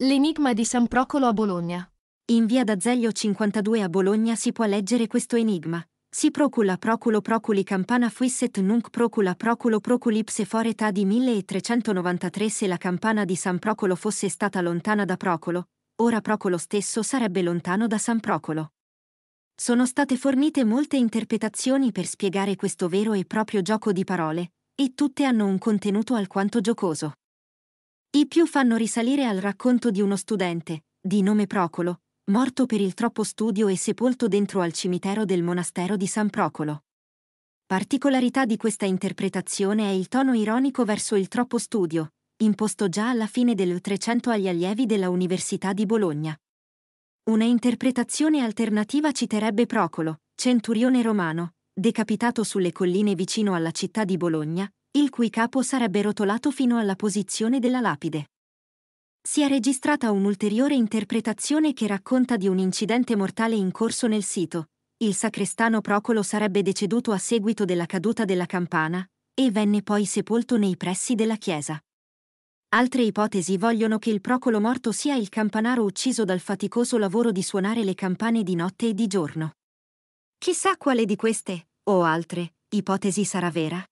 L'enigma di San Procolo a Bologna. In via d'Azeglio 52 a Bologna si può leggere questo enigma. Si procula proculo proculi campana fuisset nunc procula proculo proculipse foret di 1393 se la campana di San Procolo fosse stata lontana da Procolo, ora Procolo stesso sarebbe lontano da San Procolo. Sono state fornite molte interpretazioni per spiegare questo vero e proprio gioco di parole, e tutte hanno un contenuto alquanto giocoso. I più fanno risalire al racconto di uno studente, di nome Procolo, morto per il troppo studio e sepolto dentro al cimitero del monastero di San Procolo. Particolarità di questa interpretazione è il tono ironico verso il troppo studio, imposto già alla fine del 300 agli allievi della Università di Bologna. Una interpretazione alternativa citerebbe Procolo, centurione romano, decapitato sulle colline vicino alla città di Bologna, il cui capo sarebbe rotolato fino alla posizione della lapide. Si è registrata un'ulteriore interpretazione che racconta di un incidente mortale in corso nel sito. Il sacrestano Procolo sarebbe deceduto a seguito della caduta della campana e venne poi sepolto nei pressi della chiesa. Altre ipotesi vogliono che il Procolo morto sia il campanaro ucciso dal faticoso lavoro di suonare le campane di notte e di giorno. Chissà quale di queste, o altre, ipotesi sarà vera.